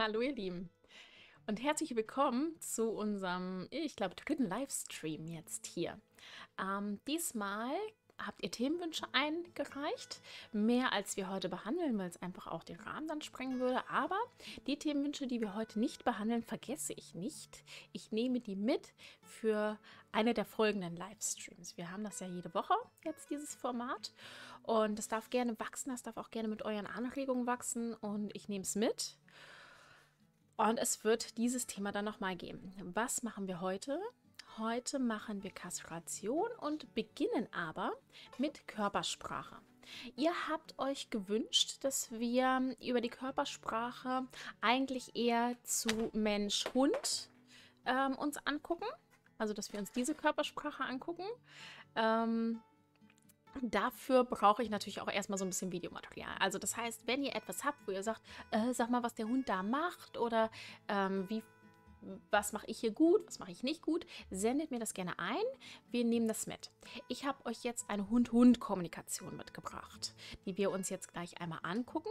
Hallo ihr Lieben und herzlich willkommen zu unserem, ich glaube, dritten Livestream jetzt hier. Ähm, diesmal habt ihr Themenwünsche eingereicht, mehr als wir heute behandeln, weil es einfach auch den Rahmen dann sprengen würde. Aber die Themenwünsche, die wir heute nicht behandeln, vergesse ich nicht. Ich nehme die mit für eine der folgenden Livestreams. Wir haben das ja jede Woche jetzt, dieses Format. Und das darf gerne wachsen, das darf auch gerne mit euren Anregungen wachsen. Und ich nehme es mit. Und es wird dieses Thema dann nochmal geben. Was machen wir heute? Heute machen wir Kastration und beginnen aber mit Körpersprache. Ihr habt euch gewünscht, dass wir über die Körpersprache eigentlich eher zu Mensch-Hund ähm, uns angucken. Also, dass wir uns diese Körpersprache angucken. Ähm, Dafür brauche ich natürlich auch erstmal so ein bisschen Videomaterial. Also das heißt, wenn ihr etwas habt, wo ihr sagt, äh, sag mal, was der Hund da macht oder ähm, wie was mache ich hier gut, was mache ich nicht gut, sendet mir das gerne ein. Wir nehmen das mit. Ich habe euch jetzt eine Hund-Hund-Kommunikation mitgebracht, die wir uns jetzt gleich einmal angucken.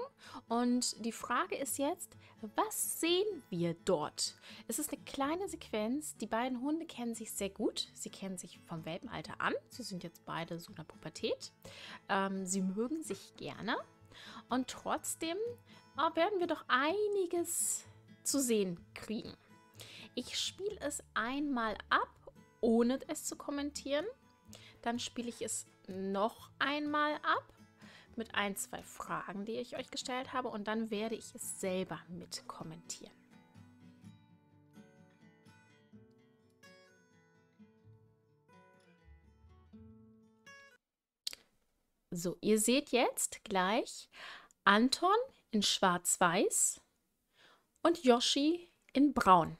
Und die Frage ist jetzt, was sehen wir dort? Es ist eine kleine Sequenz. Die beiden Hunde kennen sich sehr gut. Sie kennen sich vom Welpenalter an. Sie sind jetzt beide so in der Pubertät. Ähm, sie mögen sich gerne. Und trotzdem äh, werden wir doch einiges zu sehen kriegen. Ich spiele es einmal ab, ohne es zu kommentieren. Dann spiele ich es noch einmal ab mit ein, zwei Fragen, die ich euch gestellt habe. Und dann werde ich es selber mit kommentieren. So, ihr seht jetzt gleich Anton in schwarz-weiß und Yoshi in braun.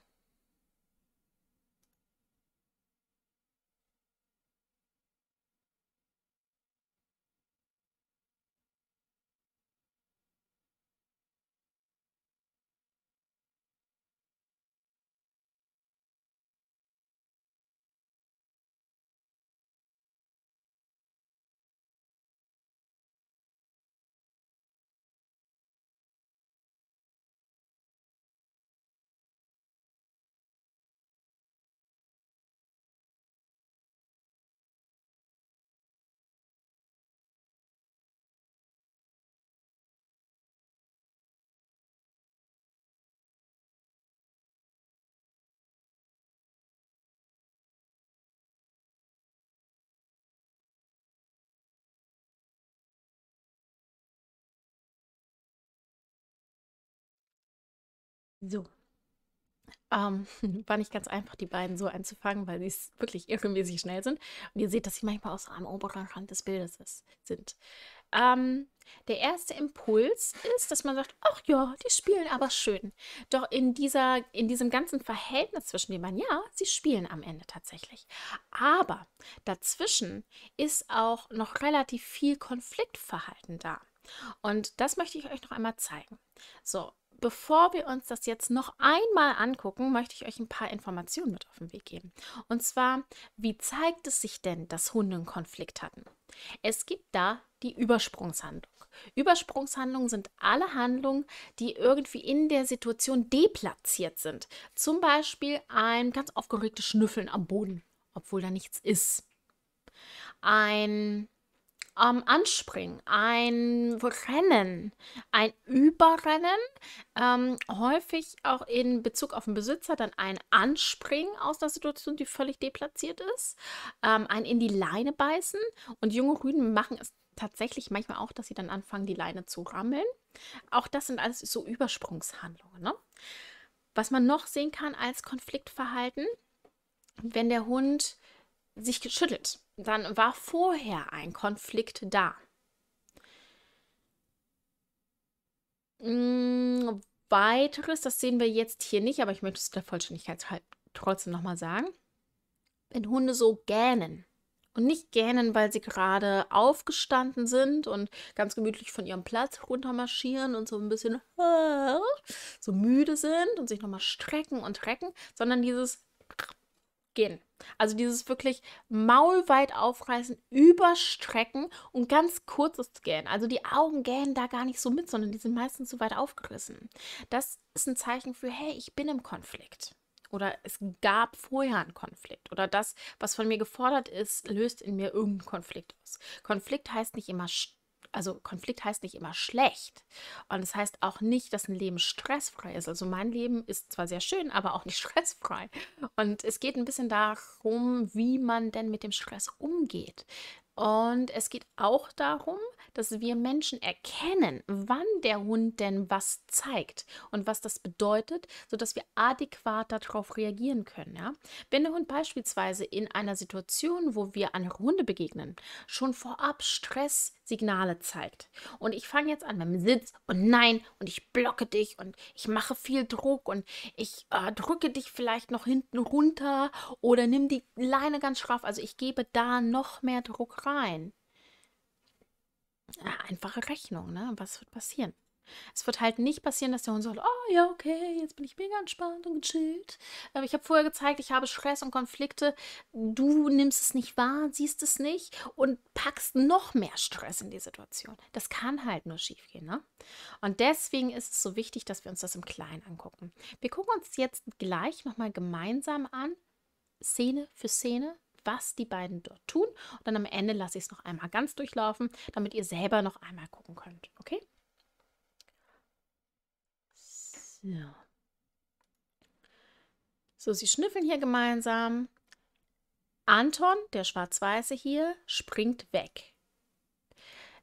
So. Ähm, war nicht ganz einfach, die beiden so einzufangen, weil sie wirklich irremäßig schnell sind. Und ihr seht, dass sie manchmal auch so am oberen Rand des Bildes ist, sind. Ähm, der erste Impuls ist, dass man sagt, ach ja, die spielen aber schön. Doch in, dieser, in diesem ganzen Verhältnis zwischen den beiden, ja, sie spielen am Ende tatsächlich. Aber dazwischen ist auch noch relativ viel Konfliktverhalten da. Und das möchte ich euch noch einmal zeigen. So, bevor wir uns das jetzt noch einmal angucken, möchte ich euch ein paar Informationen mit auf den Weg geben. Und zwar, wie zeigt es sich denn, dass Hunde einen Konflikt hatten? Es gibt da die Übersprungshandlung. Übersprungshandlungen sind alle Handlungen, die irgendwie in der Situation deplatziert sind. Zum Beispiel ein ganz aufgeregtes Schnüffeln am Boden, obwohl da nichts ist. Ein ähm, Anspringen, ein Rennen, ein Überrennen, ähm, häufig auch in Bezug auf den Besitzer dann ein Anspringen aus der Situation, die völlig deplatziert ist, ähm, ein in die Leine beißen und junge Rüden machen es tatsächlich manchmal auch, dass sie dann anfangen, die Leine zu rammeln. Auch das sind alles so Übersprungshandlungen. Ne? Was man noch sehen kann als Konfliktverhalten, wenn der Hund sich geschüttelt. Dann war vorher ein Konflikt da. Mm, weiteres, das sehen wir jetzt hier nicht, aber ich möchte es der Vollständigkeit halt trotzdem nochmal sagen. Wenn Hunde so gähnen und nicht gähnen, weil sie gerade aufgestanden sind und ganz gemütlich von ihrem Platz runtermarschieren und so ein bisschen so müde sind und sich nochmal strecken und recken, sondern dieses gehen. Also dieses wirklich maulweit aufreißen, überstrecken und ganz kurzes Gähnen. Also die Augen gähnen da gar nicht so mit, sondern die sind meistens zu weit aufgerissen. Das ist ein Zeichen für, hey, ich bin im Konflikt. Oder es gab vorher einen Konflikt. Oder das, was von mir gefordert ist, löst in mir irgendeinen Konflikt aus. Konflikt heißt nicht immer Stress also Konflikt heißt nicht immer schlecht. Und es das heißt auch nicht, dass ein Leben stressfrei ist. Also mein Leben ist zwar sehr schön, aber auch nicht stressfrei. Und es geht ein bisschen darum, wie man denn mit dem Stress umgeht. Und es geht auch darum, dass wir Menschen erkennen, wann der Hund denn was zeigt und was das bedeutet, sodass wir adäquat darauf reagieren können. Ja? Wenn der Hund beispielsweise in einer Situation, wo wir an Hunde begegnen, schon vorab Stresssignale zeigt und ich fange jetzt an mit dem Sitz und nein und ich blocke dich und ich mache viel Druck und ich äh, drücke dich vielleicht noch hinten runter oder nimm die Leine ganz straff. Also ich gebe da noch mehr Druck rein. Ja, einfache Rechnung, ne? Was wird passieren? Es wird halt nicht passieren, dass der Hund sagt, halt, oh ja, okay, jetzt bin ich mega entspannt und gechillt. Aber ich habe vorher gezeigt, ich habe Stress und Konflikte. Du nimmst es nicht wahr, siehst es nicht und packst noch mehr Stress in die Situation. Das kann halt nur schiefgehen, ne? Und deswegen ist es so wichtig, dass wir uns das im Kleinen angucken. Wir gucken uns jetzt gleich nochmal gemeinsam an, Szene für Szene, was die beiden dort tun. Und dann am Ende lasse ich es noch einmal ganz durchlaufen, damit ihr selber noch einmal gucken könnt. Okay? So. So, sie schnüffeln hier gemeinsam. Anton, der Schwarz-Weiße hier, springt weg.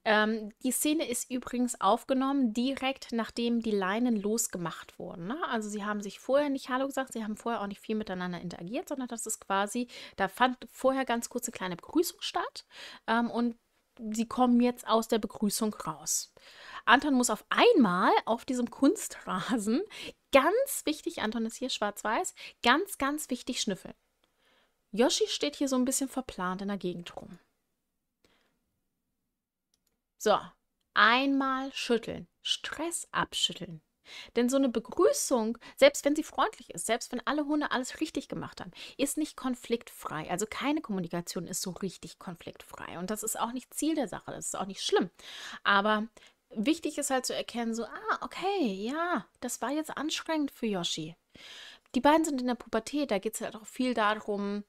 Ähm, die Szene ist übrigens aufgenommen direkt nachdem die Leinen losgemacht wurden. Ne? Also sie haben sich vorher nicht Hallo gesagt, sie haben vorher auch nicht viel miteinander interagiert, sondern das ist quasi, da fand vorher ganz kurz eine kleine Begrüßung statt ähm, und sie kommen jetzt aus der Begrüßung raus. Anton muss auf einmal auf diesem Kunstrasen, ganz wichtig, Anton ist hier schwarz-weiß, ganz, ganz wichtig schnüffeln. Yoshi steht hier so ein bisschen verplant in der Gegend rum. So, einmal schütteln, Stress abschütteln. Denn so eine Begrüßung, selbst wenn sie freundlich ist, selbst wenn alle Hunde alles richtig gemacht haben, ist nicht konfliktfrei. Also keine Kommunikation ist so richtig konfliktfrei. Und das ist auch nicht Ziel der Sache, das ist auch nicht schlimm. Aber wichtig ist halt zu erkennen, so, ah, okay, ja, das war jetzt anstrengend für Yoshi. Die beiden sind in der Pubertät, da geht es halt auch viel darum,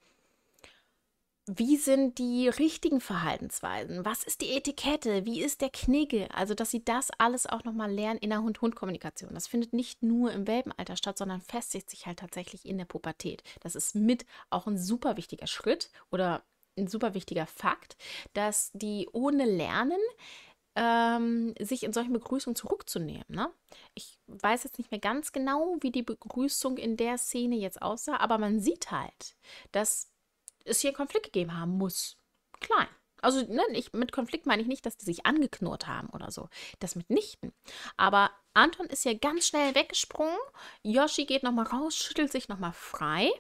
wie sind die richtigen Verhaltensweisen? Was ist die Etikette? Wie ist der Knigge? Also, dass sie das alles auch nochmal lernen in der Hund-Hund-Kommunikation. Das findet nicht nur im Welpenalter statt, sondern festigt sich halt tatsächlich in der Pubertät. Das ist mit auch ein super wichtiger Schritt oder ein super wichtiger Fakt, dass die ohne Lernen ähm, sich in solchen Begrüßungen zurückzunehmen. Ne? Ich weiß jetzt nicht mehr ganz genau, wie die Begrüßung in der Szene jetzt aussah, aber man sieht halt, dass es hier Konflikt gegeben haben muss. Klein. Also ne, ich, mit Konflikt meine ich nicht, dass die sich angeknurrt haben oder so. Das mitnichten. Aber Anton ist hier ganz schnell weggesprungen. Yoshi geht nochmal raus, schüttelt sich nochmal frei.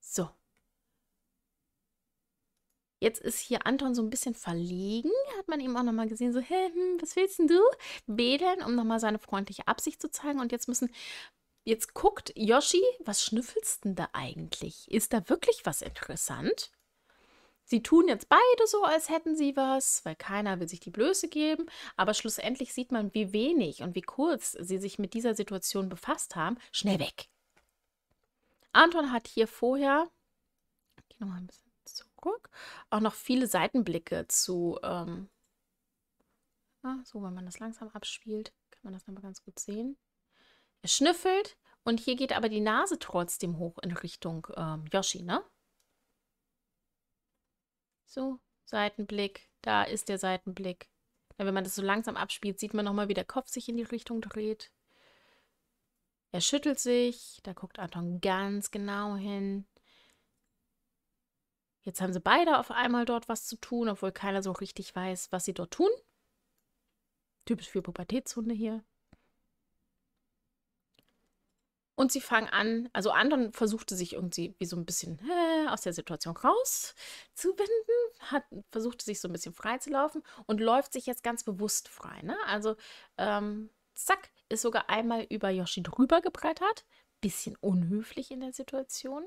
So. Jetzt ist hier Anton so ein bisschen verlegen. Hat man ihm auch nochmal gesehen, so, hä, hm, was willst denn du? Wedeln, um nochmal seine freundliche Absicht zu zeigen. Und jetzt müssen Jetzt guckt Yoshi, was schnüffelst denn da eigentlich? Ist da wirklich was interessant? Sie tun jetzt beide so, als hätten sie was, weil keiner will sich die Blöße geben, aber schlussendlich sieht man, wie wenig und wie kurz sie sich mit dieser Situation befasst haben. Schnell weg! Anton hat hier vorher, ich gehe nochmal ein bisschen zurück, auch noch viele Seitenblicke zu, ähm, ah, so, wenn man das langsam abspielt, kann man das nochmal ganz gut sehen. Er schnüffelt und hier geht aber die Nase trotzdem hoch in Richtung ähm, Yoshi, ne? So, Seitenblick. Da ist der Seitenblick. Ja, wenn man das so langsam abspielt, sieht man nochmal, wie der Kopf sich in die Richtung dreht. Er schüttelt sich. Da guckt Anton ganz genau hin. Jetzt haben sie beide auf einmal dort was zu tun, obwohl keiner so richtig weiß, was sie dort tun. Typisch für Pubertätshunde hier. Und sie fangen an, also Anton versuchte sich irgendwie wie so ein bisschen äh, aus der Situation rauszuwinden, hat, versuchte sich so ein bisschen frei zu laufen und läuft sich jetzt ganz bewusst frei. Ne? Also ähm, zack, ist sogar einmal über Yoshi drüber gebrettert. Bisschen unhöflich in der Situation.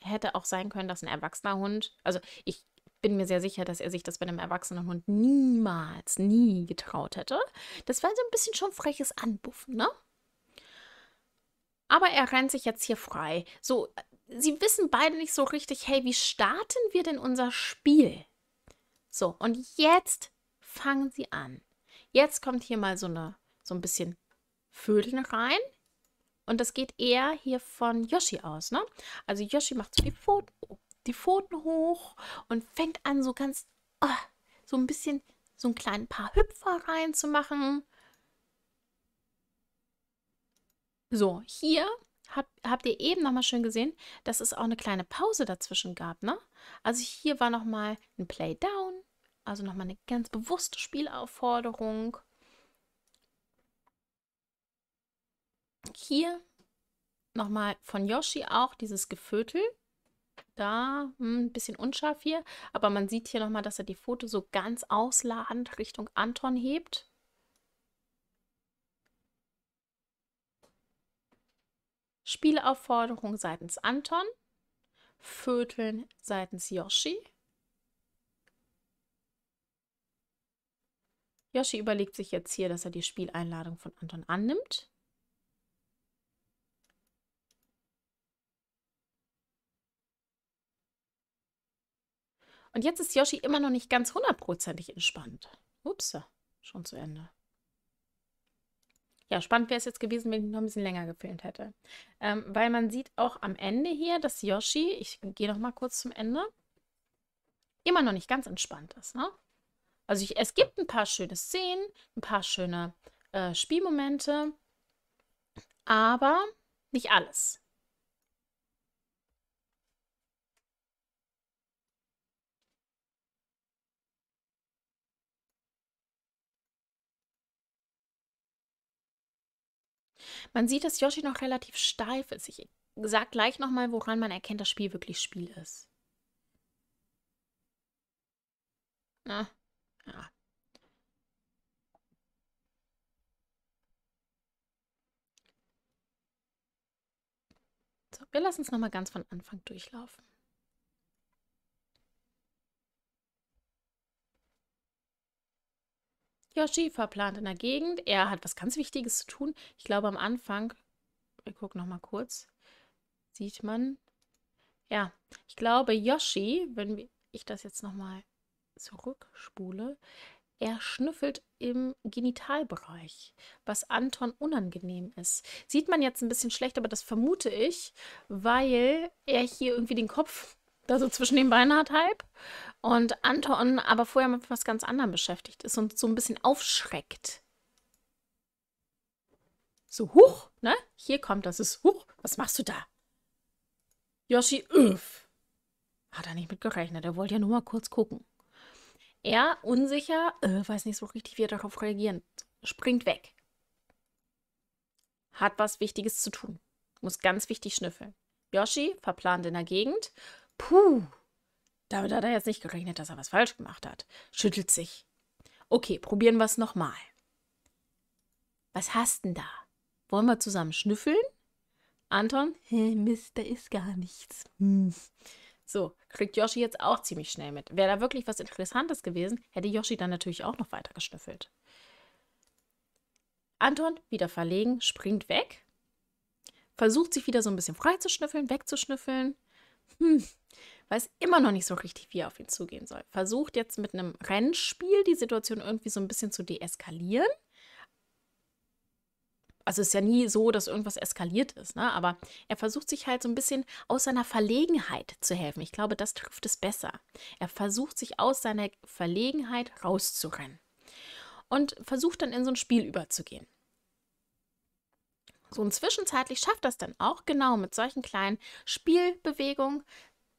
Hätte auch sein können, dass ein erwachsener Hund, also ich bin mir sehr sicher, dass er sich das bei einem erwachsenen Hund niemals, nie getraut hätte. Das war so ein bisschen schon freches Anbuffen, ne? Aber er rennt sich jetzt hier frei. So, sie wissen beide nicht so richtig, hey, wie starten wir denn unser Spiel? So, und jetzt fangen sie an. Jetzt kommt hier mal so, eine, so ein bisschen Vödeln rein. Und das geht eher hier von Yoshi aus, ne? Also Yoshi macht so die Pfoten, die Pfoten hoch und fängt an, so ganz, oh, so ein bisschen, so ein kleinen paar Hüpfer reinzumachen. So, hier hab, habt ihr eben nochmal schön gesehen, dass es auch eine kleine Pause dazwischen gab. Ne? Also hier war nochmal ein Playdown, also nochmal eine ganz bewusste Spielaufforderung. Hier nochmal von Yoshi auch dieses Gevötel. Da hm, ein bisschen unscharf hier, aber man sieht hier nochmal, dass er die Foto so ganz ausladend Richtung Anton hebt. Spielaufforderung seitens Anton, Vöteln seitens Yoshi. Yoshi überlegt sich jetzt hier, dass er die Spieleinladung von Anton annimmt. Und jetzt ist Yoshi immer noch nicht ganz hundertprozentig entspannt. Ups, schon zu Ende. Ja, spannend wäre es jetzt gewesen, wenn ich noch ein bisschen länger gefilmt hätte. Ähm, weil man sieht auch am Ende hier, dass Yoshi, ich gehe noch mal kurz zum Ende, immer noch nicht ganz entspannt ist. Ne? Also ich, es gibt ein paar schöne Szenen, ein paar schöne äh, Spielmomente, aber nicht alles. Man sieht, dass Yoshi noch relativ steif ist. Ich sag gleich nochmal, woran man erkennt, dass Spiel wirklich Spiel ist. Na, ah, ja. So, wir lassen es nochmal ganz von Anfang durchlaufen. Yoshi verplant in der Gegend. Er hat was ganz Wichtiges zu tun. Ich glaube, am Anfang, ich gucke nochmal kurz, sieht man, ja, ich glaube, Yoshi, wenn ich das jetzt nochmal zurückspule, er schnüffelt im Genitalbereich, was Anton unangenehm ist. Sieht man jetzt ein bisschen schlecht, aber das vermute ich, weil er hier irgendwie den Kopf da so zwischen den Beinen hat halb. Und Anton aber vorher mit was ganz anderem beschäftigt ist und so ein bisschen aufschreckt. So, huch, ne? Hier kommt das, ist huch, was machst du da? Yoshi, öff. Hat er nicht mit gerechnet, er wollte ja nur mal kurz gucken. Er, unsicher, äh, weiß nicht so richtig, wie er darauf reagieren, springt weg. Hat was Wichtiges zu tun. Muss ganz wichtig schnüffeln. Yoshi, verplant in der Gegend, Puh, damit hat er jetzt nicht gerechnet, dass er was falsch gemacht hat. Schüttelt sich. Okay, probieren wir es nochmal. Was hast denn da? Wollen wir zusammen schnüffeln? Anton, hey, Mist, da ist gar nichts. Hm. So, kriegt Yoshi jetzt auch ziemlich schnell mit. Wäre da wirklich was Interessantes gewesen, hätte Yoshi dann natürlich auch noch weiter geschnüffelt. Anton, wieder verlegen, springt weg, versucht sich wieder so ein bisschen frei zu schnüffeln, wegzuschnüffeln hm, weiß immer noch nicht so richtig, wie er auf ihn zugehen soll. Versucht jetzt mit einem Rennspiel die Situation irgendwie so ein bisschen zu deeskalieren. Also ist ja nie so, dass irgendwas eskaliert ist, ne? aber er versucht sich halt so ein bisschen aus seiner Verlegenheit zu helfen. Ich glaube, das trifft es besser. Er versucht sich aus seiner Verlegenheit rauszurennen und versucht dann in so ein Spiel überzugehen. So und zwischenzeitlich schafft das dann auch genau mit solchen kleinen Spielbewegungen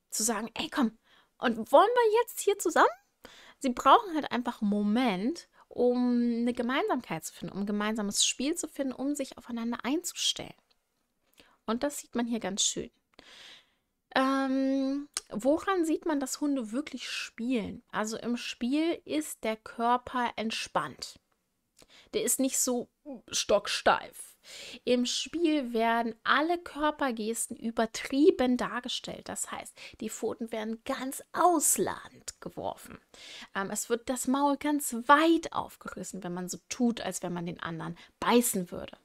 zu sagen, ey komm, und wollen wir jetzt hier zusammen? Sie brauchen halt einfach einen Moment, um eine Gemeinsamkeit zu finden, um ein gemeinsames Spiel zu finden, um sich aufeinander einzustellen. Und das sieht man hier ganz schön. Ähm, woran sieht man, dass Hunde wirklich spielen? Also im Spiel ist der Körper entspannt. Der ist nicht so stocksteif. Im Spiel werden alle Körpergesten übertrieben dargestellt. Das heißt, die Pfoten werden ganz ausladend geworfen. Ähm, es wird das Maul ganz weit aufgerissen, wenn man so tut, als wenn man den anderen beißen würde.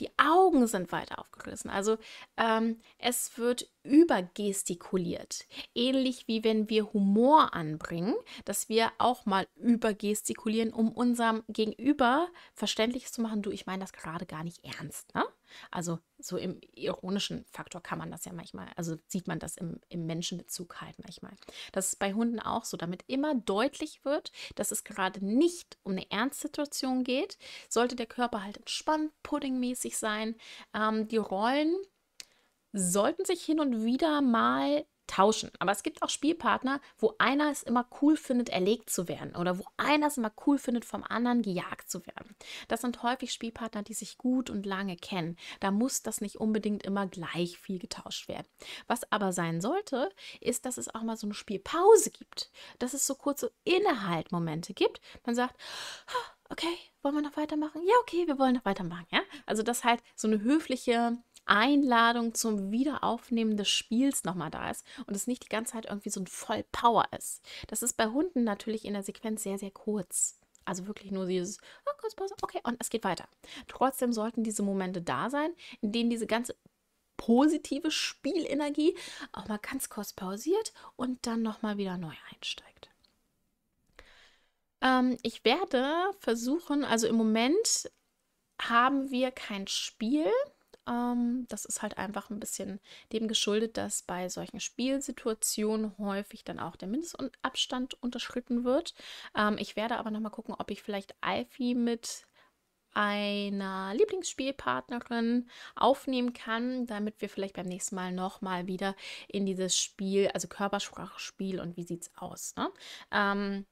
Die Augen sind weiter aufgerissen. Also ähm, es wird übergestikuliert. Ähnlich wie wenn wir Humor anbringen, dass wir auch mal übergestikulieren, um unserem Gegenüber verständlich zu machen, du, ich meine das gerade gar nicht ernst. Ne? Also so im ironischen Faktor kann man das ja manchmal, also sieht man das im, im Menschenbezug halt manchmal. Das ist bei Hunden auch so, damit immer deutlich wird, dass es gerade nicht um eine Ernstsituation geht, sollte der Körper halt entspannt, puddingmäßig sein. Ähm, die Rollen sollten sich hin und wieder mal tauschen. Aber es gibt auch Spielpartner, wo einer es immer cool findet, erlegt zu werden oder wo einer es immer cool findet, vom anderen gejagt zu werden. Das sind häufig Spielpartner, die sich gut und lange kennen. Da muss das nicht unbedingt immer gleich viel getauscht werden. Was aber sein sollte, ist, dass es auch mal so eine Spielpause gibt, dass es so kurze Innehaltmomente gibt. Man sagt, ah, okay, wollen wir noch weitermachen? Ja, okay, wir wollen noch weitermachen, ja? Also dass halt so eine höfliche Einladung zum Wiederaufnehmen des Spiels nochmal da ist und es nicht die ganze Zeit irgendwie so ein Vollpower ist. Das ist bei Hunden natürlich in der Sequenz sehr, sehr kurz. Also wirklich nur dieses, oh, kurz Pause, okay, und es geht weiter. Trotzdem sollten diese Momente da sein, in denen diese ganze positive Spielenergie auch mal ganz kurz pausiert und dann nochmal wieder neu einsteigt. Ähm, ich werde versuchen, also im Moment haben wir kein Spiel, ähm, das ist halt einfach ein bisschen dem geschuldet, dass bei solchen Spielsituationen häufig dann auch der Mindestabstand unterschritten wird. Ähm, ich werde aber nochmal gucken, ob ich vielleicht Alfie mit einer Lieblingsspielpartnerin aufnehmen kann, damit wir vielleicht beim nächsten Mal nochmal wieder in dieses Spiel, also Körpersprache-Spiel und wie sieht es aus. Ne? Ähm,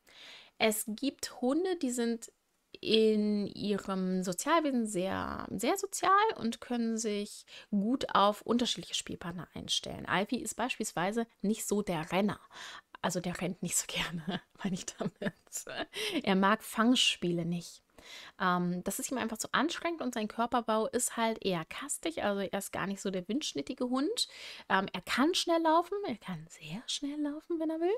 es gibt Hunde, die sind in ihrem Sozialwesen sehr, sehr sozial und können sich gut auf unterschiedliche Spielpartner einstellen. Alfie ist beispielsweise nicht so der Renner. Also der rennt nicht so gerne, meine ich damit. Er mag Fangspiele nicht. Ähm, das ist ihm einfach zu anstrengend und sein Körperbau ist halt eher kastig, also er ist gar nicht so der windschnittige Hund. Ähm, er kann schnell laufen, er kann sehr schnell laufen, wenn er will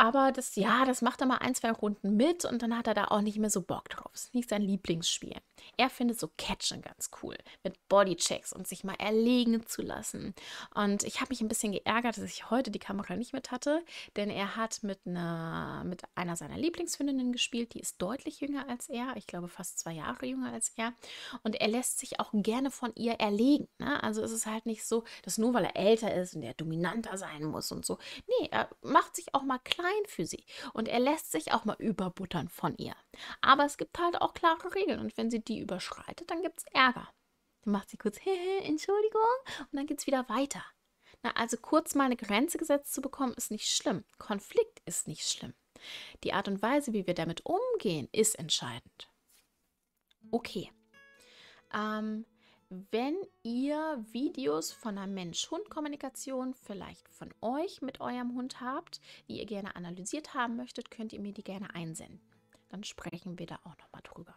aber das, ja, das macht er mal ein, zwei Runden mit und dann hat er da auch nicht mehr so Bock drauf. Das ist nicht sein Lieblingsspiel. Er findet so Catching ganz cool mit Bodychecks und sich mal erlegen zu lassen. Und ich habe mich ein bisschen geärgert, dass ich heute die Kamera nicht mit hatte, denn er hat mit einer, mit einer seiner Lieblingsfindinnen gespielt, die ist deutlich jünger als er, ich glaube fast zwei Jahre jünger als er. Und er lässt sich auch gerne von ihr erlegen. Ne? Also es ist halt nicht so, dass nur weil er älter ist und er dominanter sein muss und so. Nee, er macht sich auch mal klein fein für sie. Und er lässt sich auch mal überbuttern von ihr. Aber es gibt halt auch klare Regeln. Und wenn sie die überschreitet, dann gibt es Ärger. Dann macht sie kurz, Entschuldigung, und dann geht es wieder weiter. Na, also kurz mal eine Grenze gesetzt zu bekommen, ist nicht schlimm. Konflikt ist nicht schlimm. Die Art und Weise, wie wir damit umgehen, ist entscheidend. Okay. Ähm, wenn ihr Videos von einer Mensch-Hund-Kommunikation, vielleicht von euch mit eurem Hund habt, die ihr gerne analysiert haben möchtet, könnt ihr mir die gerne einsenden. Dann sprechen wir da auch nochmal drüber.